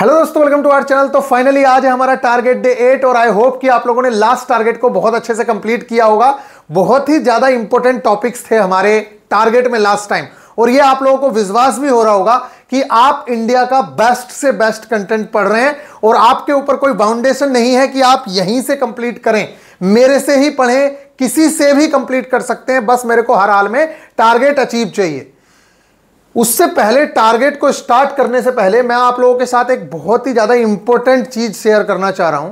hello दोस्तों welcome to our channel तो finally आज है हमारा टारगेट डे एट और आई होप कि आप लोगों ने लास्ट टारगेट को बहुत अच्छे से कंप्लीट किया होगा बहुत ही ज़्यादा इंपॉर्टेंट टॉपिक्स थे हमारे टारगेट में लास्ट टाइम और ये आप लोगों को विश्वास भी हो रहा होगा कि आप इंडिया का बेस्ट से बेस्ट कंटेंट पढ़ रहे हैं और आपके ऊपर कोई बाउंडेशन नहीं है कि आप यहीं से कंप्लीट करें मेरे से ही पढ़ें किसी से भी कंप्लीट कर सकते हैं बस मेरे को हर हाल में टारगेट अचीव चाहिए उससे पहले टारगेट को स्टार्ट करने से पहले मैं आप लोगों के साथ एक बहुत ही ज़्यादा इंपॉर्टेंट चीज़ शेयर करना चाह रहा हूं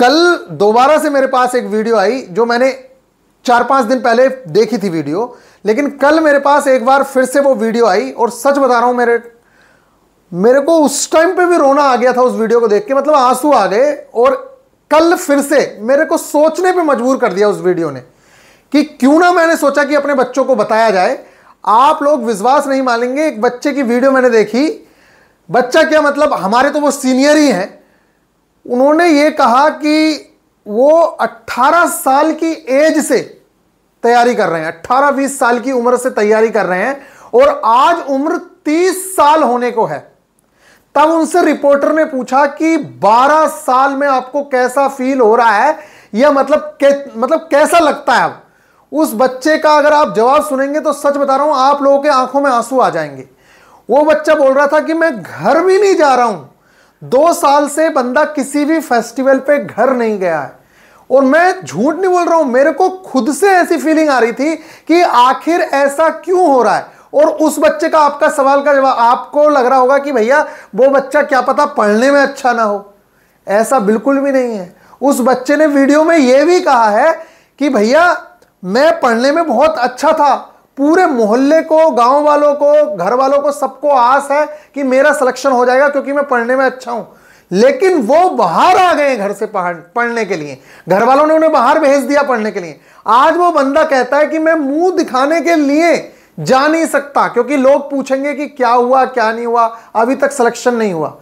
कल दोबारा से मेरे पास एक वीडियो आई जो मैंने चार पाँच दिन पहले देखी थी वीडियो लेकिन कल मेरे पास एक बार फिर से वो वीडियो आई और सच बता रहा हूँ मेरे मेरे को उस टाइम पे भी रोना आ गया था उस वीडियो को देख के मतलब आंसू आ गए और कल फिर से मेरे को सोचने पे मजबूर कर दिया उस वीडियो ने कि क्यों ना मैंने सोचा कि अपने बच्चों को बताया जाए आप लोग विश्वास नहीं मानेंगे एक बच्चे की वीडियो मैंने देखी बच्चा क्या मतलब हमारे तो वो सीनियर ही हैं उन्होंने ये कहा कि वो 18 साल की एज से तैयारी कर रहे हैं 18-20 साल की उम्र से तैयारी कर रहे हैं और आज उम्र 30 साल होने को है तब उनसे रिपोर्टर ने पूछा कि 12 साल में आपको कैसा फील हो रहा है या मतलब कै, मतलब कैसा लगता है अब उस बच्चे का अगर आप जवाब सुनेंगे तो सच बता रहा हूं आप लोगों के आंखों में आंसू आ जाएंगे वो बच्चा बोल रहा था कि मैं घर भी नहीं जा रहा हूं दो साल से बंदा किसी भी फेस्टिवल पे घर नहीं गया है और मैं झूठ नहीं बोल रहा हूं मेरे को खुद से ऐसी फीलिंग आ रही थी कि आखिर ऐसा क्यों हो रहा है और उस बच्चे का आपका सवाल का जवाब आपको लग रहा होगा कि भैया वो बच्चा क्या पता पढ़ने में अच्छा ना हो ऐसा बिल्कुल भी नहीं है उस बच्चे ने वीडियो में यह भी कहा है कि भैया मैं पढ़ने में बहुत अच्छा था पूरे मोहल्ले को गांव वालों को घर वालों को सबको आस है कि मेरा सिलेक्शन हो जाएगा क्योंकि मैं पढ़ने में अच्छा हूं लेकिन वो बाहर आ गए घर से पढ़ने के लिए घर वालों ने उन्हें बाहर भेज दिया पढ़ने के लिए आज वो बंदा कहता है कि मैं मुंह दिखाने के लिए जा नहीं सकता क्योंकि लोग पूछेंगे कि क्या हुआ क्या नहीं हुआ अभी तक सिलेक्शन नहीं हुआ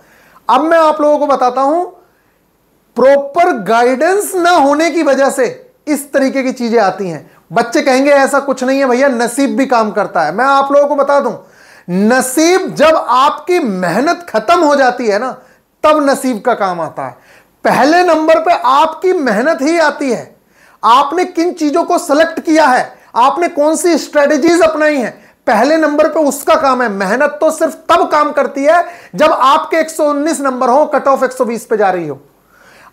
अब मैं आप लोगों को बताता हूं प्रॉपर गाइडेंस ना होने की वजह से इस तरीके की चीजें आती हैं बच्चे कहेंगे ऐसा कुछ नहीं है भैया नसीब भी काम करता है मैं आप लोगों को बता दूं नसीब जब आपकी मेहनत खत्म हो जाती है ना तब नसीब का काम आता है पहले नंबर पे आपकी मेहनत ही आती है आपने किन चीजों को सेलेक्ट किया है आपने कौन सी स्ट्रेटेजीज अपनाई है पहले नंबर पे उसका काम है मेहनत तो सिर्फ तब काम करती है जब आपके 119 नंबर हो कट ऑफ 120 पे जा रही हो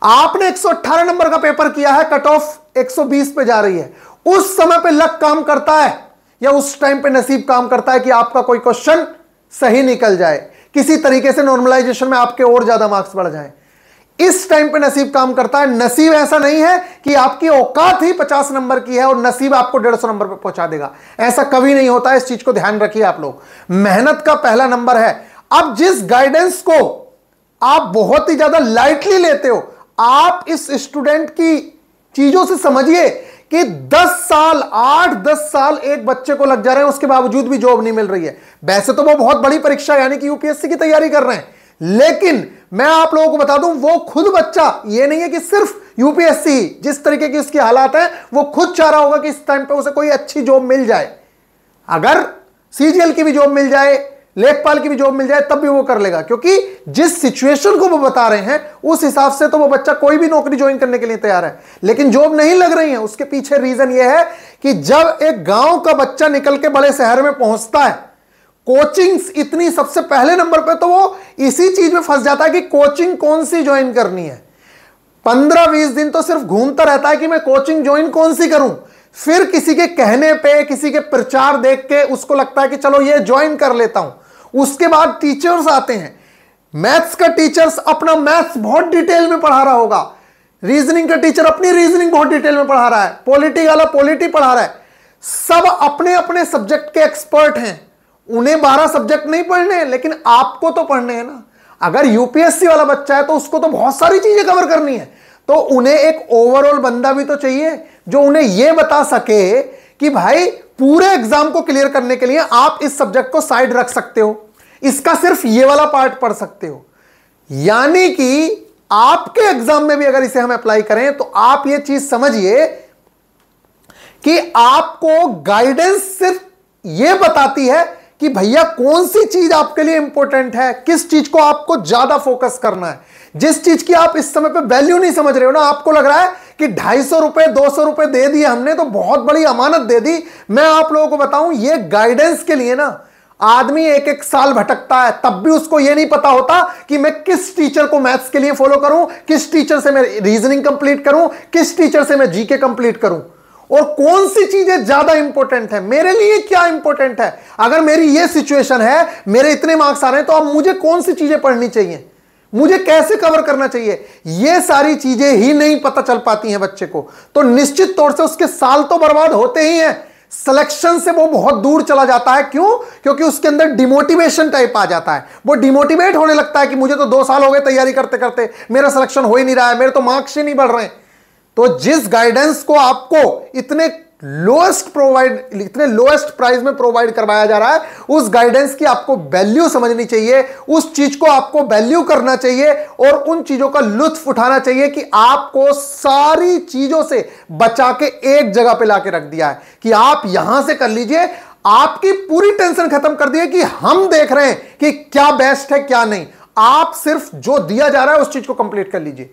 आपने एक नंबर का पेपर किया है कट ऑफ 120 पे जा रही है उस समय पे लक काम करता है या उस टाइम पे नसीब काम करता है कि आपका कोई क्वेश्चन सही निकल जाए किसी तरीके से नॉर्मलाइजेशन में आपके और ज्यादा मार्क्स बढ़ जाए इस टाइम पे नसीब काम करता है नसीब ऐसा नहीं है कि आपकी औकात ही 50 नंबर की है और नसीब आपको 150 नंबर पर पहुंचा देगा ऐसा कभी नहीं होता है इस चीज को ध्यान रखिए आप लोग मेहनत का पहला नंबर है अब जिस गाइडेंस को आप बहुत ही ज्यादा लाइटली लेते हो आप इस स्टूडेंट की चीजों से समझिए कि 10 साल 8 10 साल एक बच्चे को लग जा रहे हैं उसके बावजूद भी जॉब नहीं मिल रही है वैसे तो वो बहुत बड़ी परीक्षा यानी कि यूपीएससी की तैयारी कर रहे हैं लेकिन मैं आप लोगों को बता दूं वो खुद बच्चा ये नहीं है कि सिर्फ यूपीएससी जिस तरीके की उसकी हालात है वो खुद चाह रहा होगा कि इस टाइम पे उसे कोई अच्छी जॉब मिल जाए अगर सीजीएल की भी जॉब मिल जाए लेखपाल की भी जॉब मिल जाए तब भी वो कर लेगा क्योंकि जिस सिचुएशन को वो बता रहे हैं उस हिसाब से तो वो बच्चा कोई भी नौकरी ज्वाइन करने के लिए तैयार है लेकिन जॉब नहीं लग रही है उसके पीछे रीजन ये है कि जब एक गांव का बच्चा निकल के बड़े शहर में पहुंचता है कोचिंग्स इतनी सबसे पहले नंबर पर तो वो इसी चीज में फंस जाता है कि कोचिंग कौन सी ज्वाइन करनी है पंद्रह बीस दिन तो सिर्फ घूमता रहता है कि मैं कोचिंग ज्वाइन कौन सी करूं फिर किसी के कहने पे किसी के प्रचार देख के उसको लगता है कि चलो ये ज्वाइन कर लेता हूं उसके बाद टीचर्स आते हैं मैथ्स का टीचर्स अपना मैथ्स बहुत डिटेल में पढ़ा रहा होगा रीजनिंग का टीचर अपनी रीजनिंग बहुत डिटेल में पढ़ा रहा है पॉलिटी वाला पॉलिटी पढ़ा रहा है सब अपने अपने सब्जेक्ट के एक्सपर्ट हैं उन्हें बारह सब्जेक्ट नहीं पढ़ने हैं लेकिन आपको तो पढ़ने हैं ना अगर यूपीएससी वाला बच्चा है तो उसको तो बहुत सारी चीजें कवर करनी है तो उन्हें एक ओवरऑल बंदा भी तो चाहिए जो उन्हें यह बता सके कि भाई पूरे एग्जाम को क्लियर करने के लिए आप इस सब्जेक्ट को साइड रख सकते हो इसका सिर्फ ये वाला पार्ट पढ़ सकते हो यानी कि आपके एग्जाम में भी अगर इसे हम अप्लाई करें तो आप यह चीज समझिए कि आपको गाइडेंस सिर्फ यह बताती है कि भैया कौन सी चीज आपके लिए इंपॉर्टेंट है किस चीज को आपको ज्यादा फोकस करना है जिस चीज की आप इस समय पे वैल्यू नहीं समझ रहे हो ना आपको लग रहा है कि ढाई सौ रुपए दो सौ रुपए दे दिए हमने तो बहुत बड़ी अमानत दे दी मैं आप लोगों को बताऊं ये गाइडेंस के लिए ना आदमी एक एक साल भटकता है तब भी उसको यह नहीं पता होता कि मैं किस टीचर को मैथ्स के लिए फॉलो करूं किस टीचर से मैं रीजनिंग कंप्लीट करूं किस टीचर से मैं जीके कंप्लीट करूं और कौन सी चीजें ज्यादा इंपॉर्टेंट है मेरे लिए क्या इंपॉर्टेंट है अगर मेरी यह सिचुएशन है मेरे इतने मार्क्स आ रहे हैं तो अब मुझे कौन सी चीजें पढ़नी चाहिए मुझे कैसे कवर करना चाहिए यह सारी चीजें ही नहीं पता चल पाती हैं बच्चे को तो निश्चित तौर से उसके साल तो बर्बाद होते ही हैं सिलेक्शन से वो बहुत दूर चला जाता है क्यों क्योंकि उसके अंदर डिमोटिवेशन टाइप आ जाता है वो डिमोटिवेट होने लगता है कि मुझे तो दो साल हो गए तैयारी करते करते मेरा सिलेक्शन हो ही नहीं रहा है मेरे तो मार्क्स ही नहीं बढ़ रहे तो जिस गाइडेंस को आपको इतने लोएस्ट प्रोवाइड इतने लोएस्ट प्राइस में प्रोवाइड करवाया जा रहा है उस गाइडेंस की आपको वैल्यू समझनी चाहिए उस चीज को आपको वैल्यू करना चाहिए और उन चीजों का लुत्फ उठाना चाहिए कि आपको सारी चीजों से बचा के एक जगह पे लाके रख दिया है कि आप यहां से कर लीजिए आपकी पूरी टेंशन खत्म कर दिए कि हम देख रहे हैं कि क्या बेस्ट है क्या नहीं आप सिर्फ जो दिया जा रहा है उस चीज को कंप्लीट कर लीजिए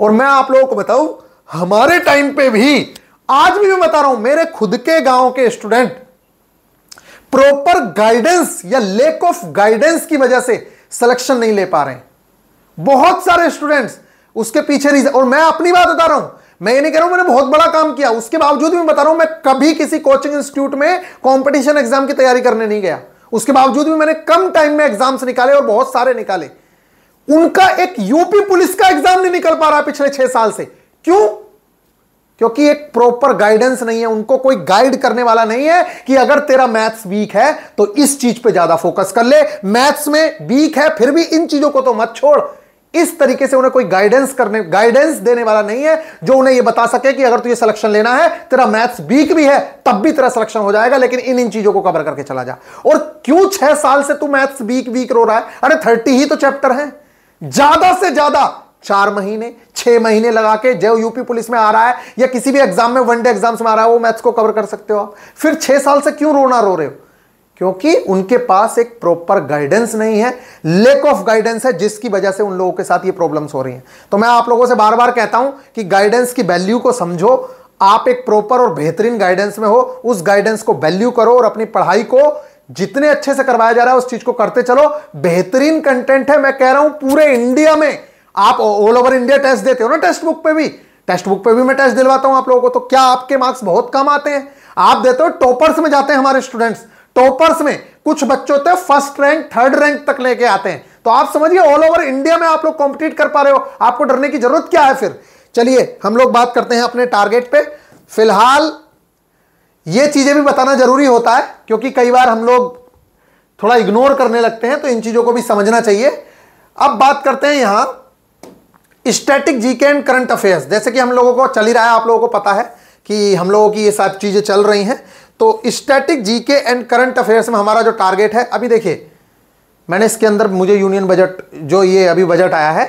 और मैं आप लोगों को बताऊं हमारे टाइम पे भी आज भी मैं बता रहा हूं मेरे खुद के गांव के स्टूडेंट प्रॉपर गाइडेंस या लेक ऑफ गाइडेंस की वजह से सिलेक्शन नहीं ले पा रहे बहुत सारे स्टूडेंट्स उसके पीछे रीजन और मैं अपनी बात बता रहा हूं मैं ये नहीं कह रहा हूं मैंने बहुत बड़ा काम किया उसके बावजूद भी मैं बता रहा हूं मैं कभी किसी कोचिंग इंस्टीट्यूट में कॉम्पिटिशन एग्जाम की तैयारी करने नहीं गया उसके बावजूद भी मैंने कम टाइम में एग्जाम्स निकाले और बहुत सारे निकाले उनका एक यूपी पुलिस का एग्जाम नहीं निकल पा रहा पिछले छह साल से क्यों क्योंकि एक प्रॉपर गाइडेंस नहीं है उनको कोई गाइड करने वाला नहीं है कि अगर तेरा मैथ्स वीक है तो इस चीज पे ज्यादा फोकस कर ले मैथ्स में वीक है फिर भी इन चीजों को तो मत छोड़ इस तरीके से उन्हें कोई गाइडेंस करने गाइडेंस देने वाला नहीं है जो उन्हें यह बता सके कि अगर तुझे सिलेक्शन लेना है तेरा मैथ्स वीक भी है तब भी तेरा सिलेक्शन हो जाएगा लेकिन इन इन चीजों को कवर करके चला जा और क्यों छह साल से तू मैथ्स वीक वीक रो रहा है अरे थर्टी ही तो चैप्टर है ज्यादा से ज्यादा चार महीने छह महीने लगा के जो यूपी पुलिस में आ रहा है या किसी भी एग्जाम में वनडे एग्जाम्स में आ रहा है वो मैथ्स को कवर कर सकते हो आप फिर छह साल से क्यों रोना रो रहे हो क्योंकि उनके पास एक प्रॉपर गाइडेंस नहीं है लेक ऑफ गाइडेंस है जिसकी वजह से उन लोगों के साथ ये प्रॉब्लम्स हो रही हैं तो मैं आप लोगों से बार बार कहता हूं कि गाइडेंस की वैल्यू को समझो आप एक प्रॉपर और बेहतरीन गाइडेंस में हो उस गाइडेंस को वैल्यू करो और अपनी पढ़ाई को जितने अच्छे से करवाया जा रहा है उस चीज को करते चलो बेहतरीन कंटेंट है मैं कह रहा हूं पूरे इंडिया में आप ऑल ओवर इंडिया टेस्ट देते हो ना टेस्ट बुक पे भी टेस्ट बुक पे भी मैं टेस्ट दिलवाता हूं आप लोगों को तो क्या आपके मार्क्स बहुत कम आते हैं आप देते हो टॉपर्स में जाते हैं हमारे स्टूडेंट्स टॉपर्स में कुछ बच्चों तो फर्स्ट रैंक थर्ड रैंक तक लेके आते हैं तो आप समझिए ऑल ओवर इंडिया में आप लोग कॉम्पिटिट कर पा रहे हो आपको डरने की जरूरत क्या है फिर चलिए हम लोग बात करते हैं अपने टारगेट पे फिलहाल ये चीजें भी बताना जरूरी होता है क्योंकि कई बार हम लोग थोड़ा इग्नोर करने लगते हैं तो इन चीजों को भी समझना चाहिए अब बात करते हैं यहां static GK and current affairs जैसे कि हम लोगों को चल ही रहा है आप लोगों को पता है कि हम लोगों की ये सब चीज़ें चल रही हैं तो static GK and current affairs में हमारा जो टारगेट है अभी देखिए मैंने इसके अंदर मुझे यूनियन बजट जो ये अभी बजट आया है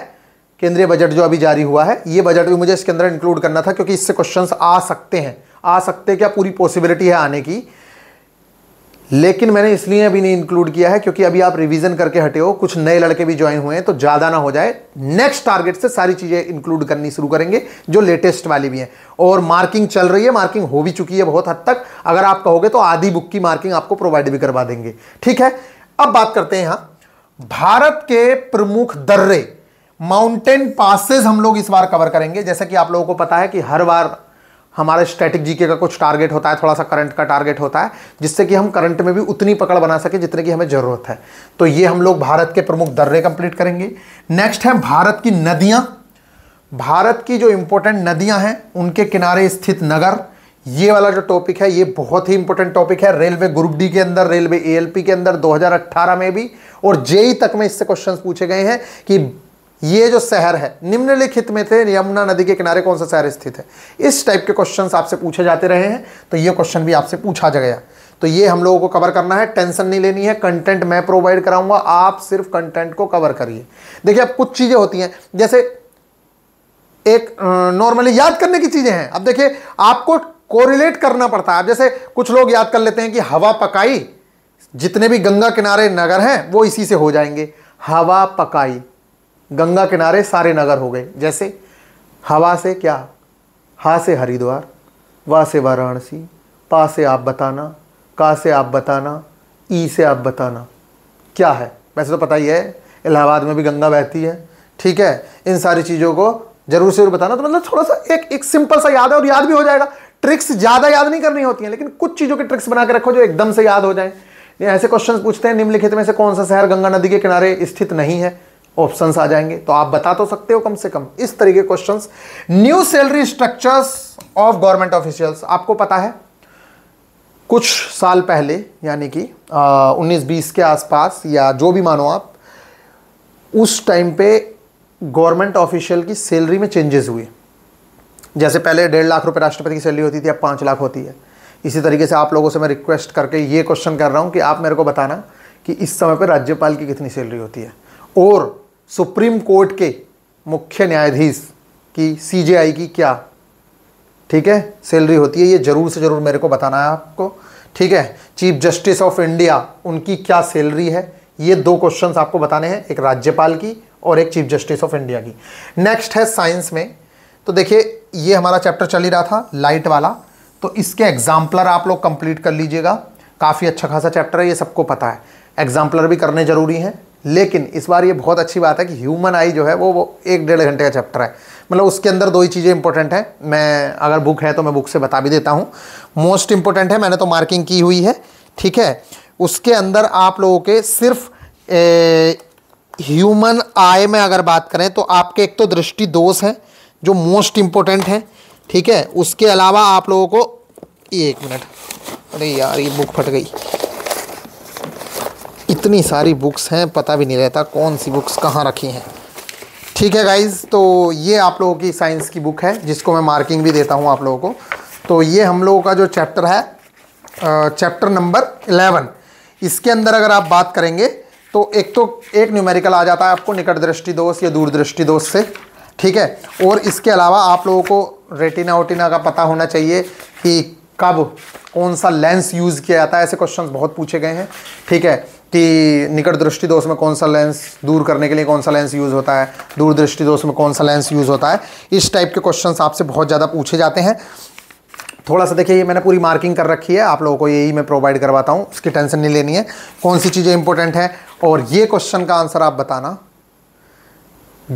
केंद्रीय बजट जो अभी जारी हुआ है ये बजट भी मुझे इसके अंदर इंक्लूड करना था क्योंकि इससे क्वेश्चंस आ सकते हैं आ सकते क्या पूरी पॉसिबिलिटी है आने की लेकिन मैंने इसलिए अभी नहीं इंक्लूड किया है क्योंकि अभी आप रिवीजन करके हटे हो कुछ नए लड़के भी ज्वाइन हुए हैं तो ज़्यादा ना हो जाए नेक्स्ट टारगेट से सारी चीज़ें इंक्लूड करनी शुरू करेंगे जो लेटेस्ट वाली भी हैं और मार्किंग चल रही है मार्किंग हो भी चुकी है बहुत हद तक अगर आप कहोगे तो आधी बुक की मार्किंग आपको प्रोवाइड भी करवा देंगे ठीक है अब बात करते हैं यहां भारत के प्रमुख दर्रे माउंटेन पासेज हम लोग इस बार कवर करेंगे जैसा कि आप लोगों को पता है कि हर बार हमारे स्ट्रेटिक जीके का कुछ टारगेट होता है थोड़ा सा करंट का टारगेट होता है जिससे कि हम करंट में भी उतनी पकड़ बना सके जितने की हमें ज़रूरत है तो ये हम लोग भारत के प्रमुख दर्रे कंप्लीट करेंगे नेक्स्ट है भारत की नदियाँ भारत की जो इंपॉर्टेंट नदियां हैं उनके किनारे स्थित नगर ये वाला जो टॉपिक है ये बहुत ही इंपॉर्टेंट टॉपिक है रेलवे ग्रुप डी के अंदर रेलवे एएलपी के अंदर 2018 में भी और जेई तक में इससे क्वेश्चंस पूछे गए हैं कि ये जो शहर है निम्नलिखित में थे यमुना नदी के किनारे कौन सा शहर स्थित है इस टाइप के क्वेश्चन आपसे पूछे जाते रहे हैं तो ये क्वेश्चन भी आपसे पूछा गया तो ये हम लोगों को कवर करना है टेंशन नहीं लेनी है कंटेंट मैं प्रोवाइड कराऊंगा आप सिर्फ कंटेंट को कवर करिए देखिए अब कुछ चीज़ें होती हैं जैसे एक नॉर्मली याद करने की चीज़ें हैं अब देखिए आपको कोरिलेट करना पड़ता है अब जैसे कुछ लोग याद कर लेते हैं कि हवा पकाई जितने भी गंगा किनारे नगर हैं वो इसी से हो जाएंगे हवा पकाई गंगा किनारे सारे नगर हो गए जैसे हवा से क्या हा से हरिद्वार वा से वाराणसी पा से आप बताना का से आप बताना ई से आप बताना क्या है वैसे तो पता ही है इलाहाबाद में भी गंगा बहती है ठीक है इन सारी चीज़ों को जरूर से जरूर बताना तो मतलब थोड़ा सा एक एक सिंपल सा याद है और याद भी हो जाएगा ट्रिक्स ज़्यादा याद नहीं करनी होती हैं लेकिन कुछ चीज़ों के ट्रिक्स बना के रखो जो एकदम से याद हो जाए ऐसे क्वेश्चन पूछते हैं निम्नलिखित में से कौन सा शहर गंगा नदी के किनारे स्थित नहीं है ऑप्शन आ जाएंगे तो आप बता तो सकते हो कम से कम इस तरीके question questions new salary structures of government officials आपको पता है कुछ साल पहले यानी कि उन्नीस बीस के आसपास या जो भी मानो आप उस टाइम पे गवर्नमेंट ऑफिशियल की सैलरी में चेंजेस हुए जैसे पहले डेढ़ लाख रुपए राष्ट्रपति की सैलरी होती थी अब पाँच लाख होती है इसी तरीके से आप लोगों से मैं रिक्वेस्ट करके ये क्वेश्चन कर रहा हूँ कि आप मेरे को बताना कि इस समय पर राज्यपाल की कितनी सैलरी होती है और सुप्रीम कोर्ट के मुख्य न्यायाधीश की सीजेआई की क्या ठीक है सैलरी होती है ये ज़रूर से ज़रूर मेरे को बताना है आपको ठीक है चीफ जस्टिस ऑफ इंडिया उनकी क्या सैलरी है ये दो क्वेश्चन आपको बताने हैं एक राज्यपाल की और एक चीफ जस्टिस ऑफ इंडिया की नेक्स्ट है साइंस में तो देखिए ये हमारा चैप्टर चल ही रहा था लाइट वाला तो इसके एग्जाम्पलर आप लोग कंप्लीट कर लीजिएगा काफ़ी अच्छा खासा चैप्टर है ये सबको पता है एग्जाम्पलर भी करने ज़रूरी हैं लेकिन इस बार ये बहुत अच्छी बात है कि ह्यूमन आई जो है वो वो एक डेढ़ घंटे का चैप्टर है मतलब उसके अंदर दो ही चीज़ें इंपॉर्टेंट हैं मैं अगर बुक है तो मैं बुक से बता भी देता हूँ मोस्ट इंपॉर्टेंट है मैंने तो मार्किंग की हुई है ठीक है उसके अंदर आप लोगों के सिर्फ ह्यूमन आय में अगर बात करें तो आपके एक तो दृष्टि दोष हैं जो मोस्ट इम्पोर्टेंट हैं ठीक है उसके अलावा आप लोगों को एक मिनट अरे यार ये बुक फट गई इतनी सारी बुक्स हैं पता भी नहीं रहता कौन सी बुक्स कहाँ रखी हैं ठीक है गाइज़ तो ये आप लोगों की साइंस की बुक है जिसको मैं मार्किंग भी देता हूँ आप लोगों को तो ये हम लोगों का जो चैप्टर है चैप्टर नंबर इलेवन इसके अंदर अगर आप बात करेंगे तो एक तो एक न्यूमेरिकल आ जाता है आपको निकट दृष्टि दोष या दूरदृष्टि दोष से ठीक है और इसके अलावा आप लोगों को रेटिना वोटिना का पता होना चाहिए कि कब कौन सा लेंस यूज़ किया जाता है ऐसे क्वेश्चन बहुत पूछे गए हैं ठीक है कि निकट दृष्टि दोष में कौन सा लेंस दूर करने के लिए कौन सा लेंस यूज़ होता है दूर दृष्टि दोष में कौन सा लेंस यूज़ होता है इस टाइप के क्वेश्चन आपसे बहुत ज़्यादा पूछे जाते हैं थोड़ा सा देखिए ये मैंने पूरी मार्किंग कर रखी है आप लोगों को यही मैं प्रोवाइड करवाता हूँ उसकी टेंशन नहीं लेनी है कौन सी चीज़ें इंपॉर्टेंट है और ये क्वेश्चन का आंसर आप बताना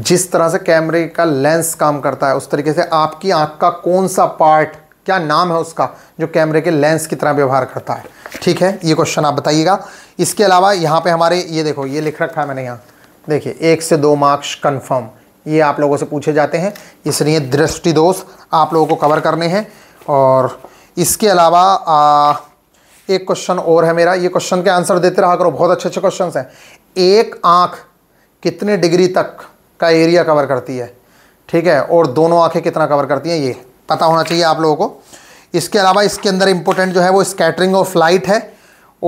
जिस तरह से कैमरे का लेंस काम करता है उस तरीके से आपकी आंख का कौन सा पार्ट क्या नाम है उसका जो कैमरे के लेंस की तरह व्यवहार करता है ठीक है ये क्वेश्चन आप बताइएगा इसके अलावा यहाँ पे हमारे ये देखो ये लिख रखा है मैंने यहाँ देखिए एक से दो मार्क्स कन्फर्म ये आप लोगों से पूछे जाते हैं इसलिए दृष्टि दोष आप लोगों को कवर करने हैं और इसके अलावा आ, एक क्वेश्चन और है मेरा ये क्वेश्चन के आंसर देते रहा करो बहुत अच्छे अच्छे क्वेश्चन हैं एक आँख कितने डिग्री तक का एरिया कवर करती है ठीक है और दोनों आँखें कितना कवर करती हैं ये पता होना चाहिए आप लोगों को इसके अलावा इसके अंदर इम्पोर्टेंट जो है वो स्कैटरिंग ऑफ लाइट है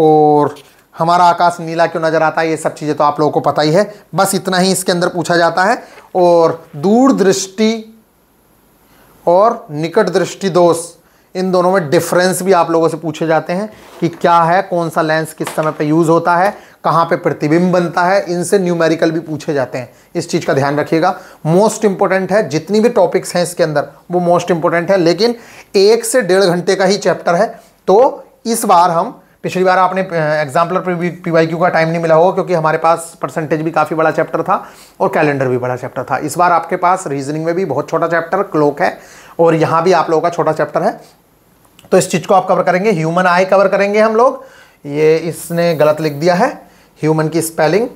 और हमारा आकाश नीला क्यों नज़र आता है ये सब चीज़ें तो आप लोगों को पता ही है बस इतना ही इसके अंदर पूछा जाता है और दूरदृष्टि और निकट दृष्टि दोष इन दोनों में डिफरेंस भी आप लोगों से पूछे जाते हैं कि क्या है कौन सा लेंस किस समय पर यूज़ होता है कहाँ पे प्रतिबिंब बनता है इनसे न्यूमेरिकल भी पूछे जाते हैं इस चीज़ का ध्यान रखिएगा मोस्ट इंपॉर्टेंट है जितनी भी टॉपिक्स हैं इसके अंदर वो मोस्ट इंपॉर्टेंट है लेकिन एक से डेढ़ घंटे का ही चैप्टर है तो इस बार हम पिछली बार आपने एग्जाम्पलर पर पी वाई क्यू का टाइम नहीं मिला होगा क्योंकि हमारे पास परसेंटेज भी काफ़ी बड़ा चैप्टर था और कैलेंडर भी बड़ा चैप्टर था इस बार आपके पास रीजनिंग में भी बहुत छोटा चैप्टर क्लोक है और यहाँ भी आप लोगों का छोटा चैप्टर है तो इस चीज़ को आप कवर करेंगे ह्यूमन आई कवर करेंगे हम लोग ये इसने गलत लिख दिया है ह्यूमन की स्पेलिंग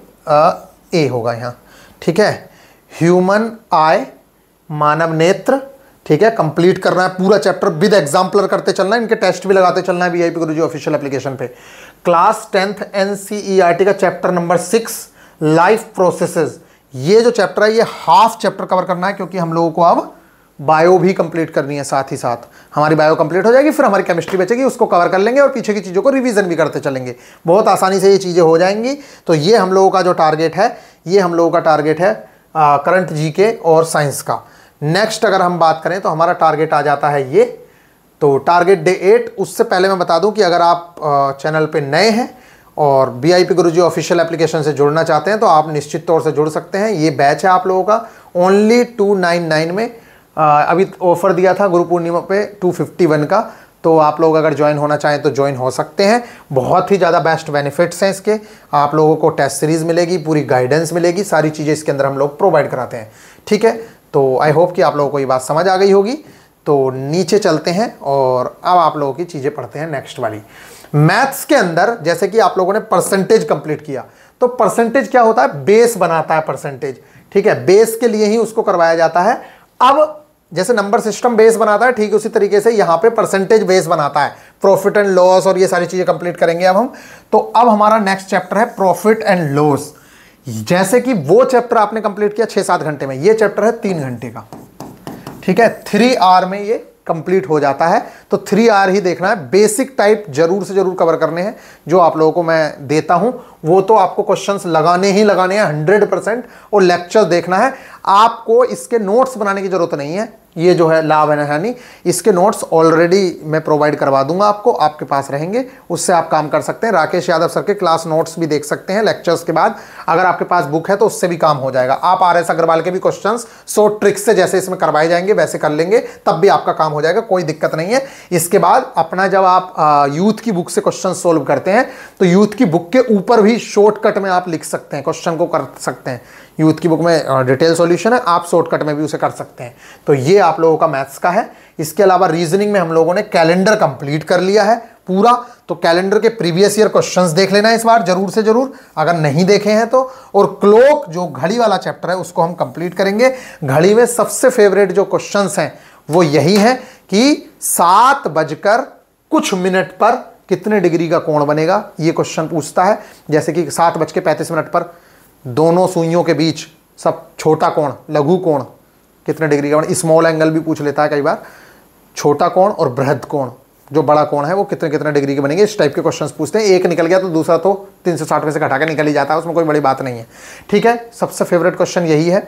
ए होगा यहाँ ठीक है ह्यूमन आई मानव नेत्र ठीक है कंप्लीट करना है पूरा चैप्टर विद एग्जाम्पलर करते चलना है इनके टेस्ट भी लगाते चलना है वीआईपी गुरुजी ऑफिशियल एप्लीकेशन पे क्लास टेंथ एनसीईआरटी का chapter number six life processes ये जो चैप्टर है ये हाफ चैप्टर कवर करना है क्योंकि हम लोगों को अब बायो भी कंप्लीट करनी है साथ ही साथ हमारी बायो कंप्लीट हो जाएगी फिर हमारी केमिस्ट्री बचेगी उसको कवर कर लेंगे और पीछे की चीज़ों को रिवीजन भी करते चलेंगे बहुत आसानी से ये चीज़ें हो जाएंगी तो ये हम लोगों का जो टारगेट है ये हम लोगों का टारगेट है करंट जी के और साइंस का नेक्स्ट अगर हम बात करें तो हमारा टारगेट आ जाता है ये तो टारगेट डे एट उससे पहले मैं बता दूँ कि अगर आप चैनल पर नए हैं और बी आई पी गुरु जी ऑफिशियल एप्लीकेशन से जुड़ना चाहते हैं तो आप निश्चित तौर से जुड़ सकते हैं ये बैच है आप लोगों का ओनली टू नाइन नाइन में अभी ऑफ़र दिया था गुरु पूर्णिमा पे 251 का तो आप लोग अगर ज्वाइन होना चाहें तो ज्वाइन हो सकते हैं बहुत ही ज़्यादा बेस्ट बेनिफिट्स हैं इसके आप लोगों को टेस्ट सीरीज़ मिलेगी पूरी गाइडेंस मिलेगी सारी चीज़ें इसके अंदर हम लोग प्रोवाइड कराते हैं ठीक है तो आई होप कि आप लोगों को ये बात समझ आ गई होगी तो नीचे चलते हैं और अब आप लोगों की चीज़ें पढ़ते हैं नेक्स्ट वाली मैथ्स के अंदर जैसे कि आप लोगों ने परसेंटेज कंप्लीट किया तो परसेंटेज क्या होता है बेस बनाता है परसेंटेज ठीक है बेस के लिए ही उसको करवाया जाता है अब जैसे नंबर सिस्टम बेस बनाता है ठीक उसी तरीके से यहां पे परसेंटेज बेस बनाता है प्रॉफिट एंड लॉस और ये सारी चीज़ें कंप्लीट करेंगे अब हम तो अब हमारा नेक्स्ट चैप्टर है प्रॉफिट एंड लॉस जैसे कि वो चैप्टर आपने कंप्लीट किया छह सात घंटे में ये चैप्टर है तीन घंटे का ठीक है थ्री आर में ये कंप्लीट हो जाता है तो थ्री आर ही देखना है बेसिक टाइप जरूर से जरूर कवर करने हैं जो आप लोगों को मैं देता हूं वो तो आपको क्वेश्चंस लगाने ही लगाने हैं हंड्रेड परसेंट और लेक्चर देखना है आपको इसके नोट्स बनाने की जरूरत नहीं है ये जो है लाभ है हानि इसके नोट्स ऑलरेडी मैं प्रोवाइड करवा दूंगा आपको आपके पास रहेंगे उससे आप काम कर सकते हैं राकेश यादव सर के क्लास नोट्स भी देख सकते हैं लेक्चर्स के बाद अगर आपके पास बुक है तो उससे भी काम हो जाएगा आप आर एस अग्रवाल के भी क्वेश्चन सो ट्रिक्स से जैसे इसमें करवाए जाएंगे वैसे कर लेंगे तब भी आपका काम हो जाएगा कोई दिक्कत नहीं है इसके बाद अपना जब आप यूथ की बुक से क्वेश्चन सोल्व करते हैं तो यूथ की बुक के ऊपर भी शॉर्टकट में आप लिख सकते हैं क्वेश्चन को कर सकते हैं यूथ की बुक में डिटेल सॉल्यूशन है आप शॉर्टकट में भी उसे कर सकते हैं तो ये आप लोगों का मैथ्स का है इसके अलावा रीजनिंग में हम लोगों ने कैलेंडर कंप्लीट कर लिया है पूरा तो कैलेंडर के प्रीवियस ईयर क्वेश्चंस देख लेना इस बार जरूर से जरूर अगर नहीं देखे हैं तो और क्लोक जो घड़ी वाला चैप्टर है उसको हम कंप्लीट करेंगे घड़ी में सबसे फेवरेट जो क्वेश्चन हैं वो यही है कि सात बजकर कुछ मिनट पर कितने डिग्री का कोण बनेगा ये क्वेश्चन पूछता है जैसे कि सात बज के पैंतीस मिनट पर दोनों सुइयों के बीच सब छोटा कोण लघु कोण कितने डिग्री का स्मॉल एंगल भी पूछ लेता है कई बार छोटा कोण और बृहद कोण जो बड़ा कोण है वो कितने कितने डिग्री के बनेंगे इस टाइप के क्वेश्चंस पूछते हैं एक निकल गया तो दूसरा तो तीन सौ साठ में से घटा के निकल ही जाता है उसमें कोई बड़ी बात नहीं है ठीक है सबसे फेवरेट क्वेश्चन यही है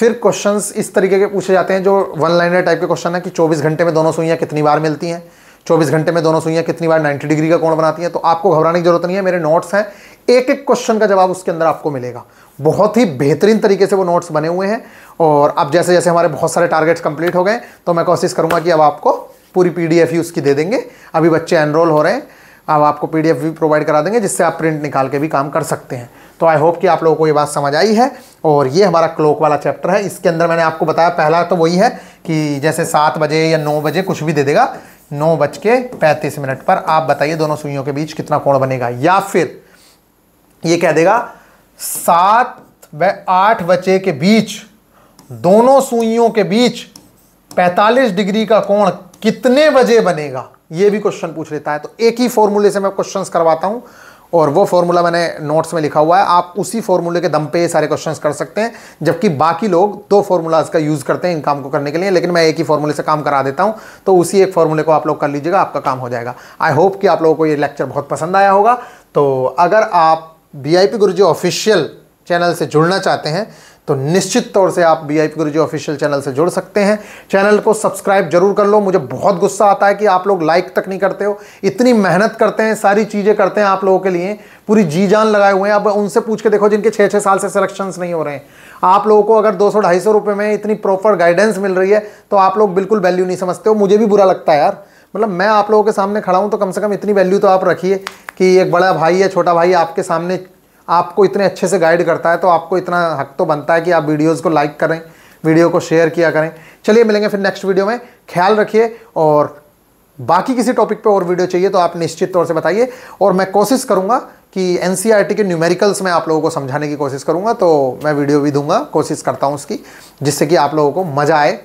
फिर क्वेश्चंस इस तरीके के पूछे जाते हैं जो वन लाइनर टाइप के क्वेश्चन है कि चौबीस घंटे में दोनों सुइयाँ कितनी बार मिलती हैं चौबीस घंटे में दोनों सुइयाँ कितनी बार नाइन्टी डिग्री का कोण बनाती हैं तो आपको घबराने की जरूरत नहीं है मेरे नोट्स हैं एक एक क्वेश्चन का जवाब उसके अंदर आपको मिलेगा बहुत ही बेहतरीन तरीके से वो नोट्स बने हुए हैं और अब जैसे जैसे हमारे बहुत सारे टारगेट्स कंप्लीट हो गए तो मैं कोशिश करूँगा कि अब आपको पूरी पी डी ही उसकी दे देंगे अभी बच्चे एनरोल हो रहे हैं अब आपको पी भी प्रोवाइड करा देंगे जिससे आप प्रिंट निकाल के भी काम कर सकते हैं तो आई होप कि आप लोगों को ये बात समझ आई है और ये हमारा क्लोक वाला चैप्टर है इसके अंदर मैंने आपको बताया पहला तो वही है कि जैसे सात बजे या नौ बजे कुछ भी दे देगा नौ बज के पैंतीस मिनट पर आप बताइए दोनों सुइयों के बीच कितना कोण बनेगा या फिर ये कह देगा सात व आठ बचे के बीच दोनों सुइयों के बीच 45 डिग्री का कोण कितने बजे बनेगा ये भी क्वेश्चन पूछ लेता है तो एक ही फॉर्मूले से मैं क्वेश्चंस करवाता हूं और वो फॉर्मूला मैंने नोट्स में लिखा हुआ है आप उसी फॉर्मूले के दम पे सारे क्वेश्चंस कर सकते हैं जबकि बाकी लोग दो फॉर्मूलाज का यूज़ करते हैं इन काम को करने के लिए लेकिन मैं एक ही फॉर्मूले से काम करा देता हूँ तो उसी एक फॉर्मूले को आप लोग कर लीजिएगा आपका काम हो जाएगा आई होप कि आप लोगों को ये लेक्चर बहुत पसंद आया होगा तो अगर आप बी आई पी गुरु जी ऑफिशियल चैनल से जुड़ना चाहते हैं तो निश्चित तौर से आप बी आई पी गुरु जी ऑफिशियल चैनल से जुड़ सकते हैं चैनल को सब्सक्राइब जरूर कर लो मुझे बहुत गुस्सा आता है कि आप लोग लाइक तक नहीं करते हो इतनी मेहनत करते हैं सारी चीज़ें करते हैं आप लोगों के लिए पूरी जी जान लगाए हुए हैं अब उनसे पूछ के देखो जिनके छः छः साल से सिलेक्शन नहीं हो रहे हैं आप लोगों को अगर दो सौ ढाई सौ में इतनी प्रॉपर गाइडेंस मिल रही है तो आप लोग बिल्कुल वैल्यू नहीं समझते हो मुझे भी बुरा लगता है यार मतलब मैं आप लोगों के सामने खड़ा हूँ तो कम से कम इतनी वैल्यू तो आप रखिए कि एक बड़ा भाई या छोटा भाई आपके सामने आपको इतने अच्छे से गाइड करता है तो आपको इतना हक तो बनता है कि आप वीडियोस को लाइक करें वीडियो को शेयर किया करें चलिए मिलेंगे फिर नेक्स्ट वीडियो में ख्याल रखिए और बाकी किसी टॉपिक पे और वीडियो चाहिए तो आप निश्चित तौर से बताइए और मैं कोशिश करूँगा कि एन e के न्यूमेरिकल्स में आप लोगों को समझाने की कोशिश करूँगा तो मैं वीडियो भी दूंगा कोशिश करता हूँ उसकी जिससे कि आप लोगों को मज़ा आए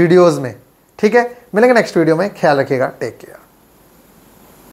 वीडियोज़ में ठीक है मिलेंगे नेक्स्ट वीडियो में ख्याल रखिएगा टेक केयर